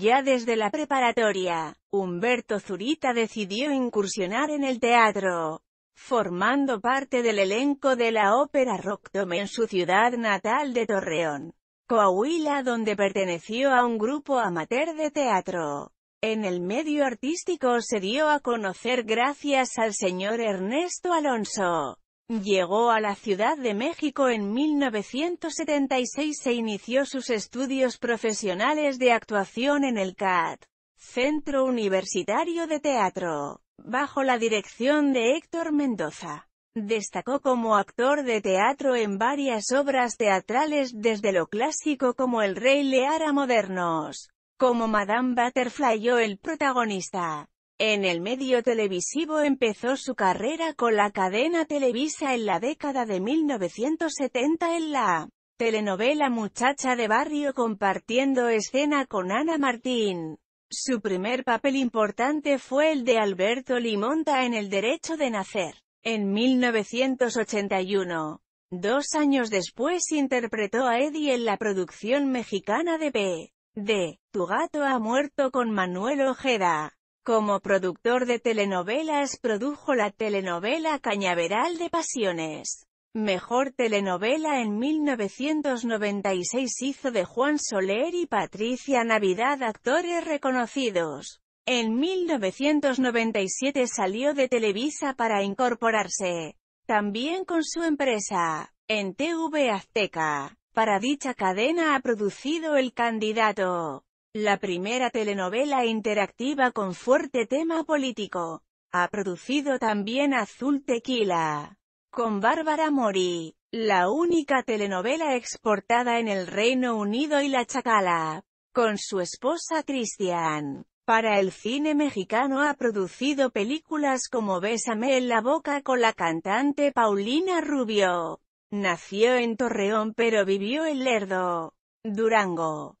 Ya desde la preparatoria, Humberto Zurita decidió incursionar en el teatro, formando parte del elenco de la ópera Rockdome en su ciudad natal de Torreón, Coahuila donde perteneció a un grupo amateur de teatro. En el medio artístico se dio a conocer gracias al señor Ernesto Alonso, Llegó a la Ciudad de México en 1976 e inició sus estudios profesionales de actuación en el CAT, Centro Universitario de Teatro, bajo la dirección de Héctor Mendoza. Destacó como actor de teatro en varias obras teatrales desde lo clásico como El Rey Leara modernos, como Madame Butterfly o El Protagonista. En el medio televisivo empezó su carrera con la cadena Televisa en la década de 1970 en la telenovela Muchacha de Barrio compartiendo escena con Ana Martín. Su primer papel importante fue el de Alberto Limonta en El Derecho de Nacer, en 1981. Dos años después interpretó a Eddie en la producción mexicana de B de Tu gato ha muerto con Manuel Ojeda. Como productor de telenovelas produjo la telenovela Cañaveral de Pasiones. Mejor telenovela en 1996 hizo de Juan Soler y Patricia Navidad actores reconocidos. En 1997 salió de Televisa para incorporarse, también con su empresa, en TV Azteca. Para dicha cadena ha producido El Candidato, la primera telenovela interactiva con fuerte tema político. Ha producido también Azul Tequila, con Bárbara Mori, la única telenovela exportada en el Reino Unido y La Chacala, con su esposa Cristian. Para el cine mexicano ha producido películas como Bésame en la boca con la cantante Paulina Rubio. Nació en Torreón pero vivió en Lerdo, Durango.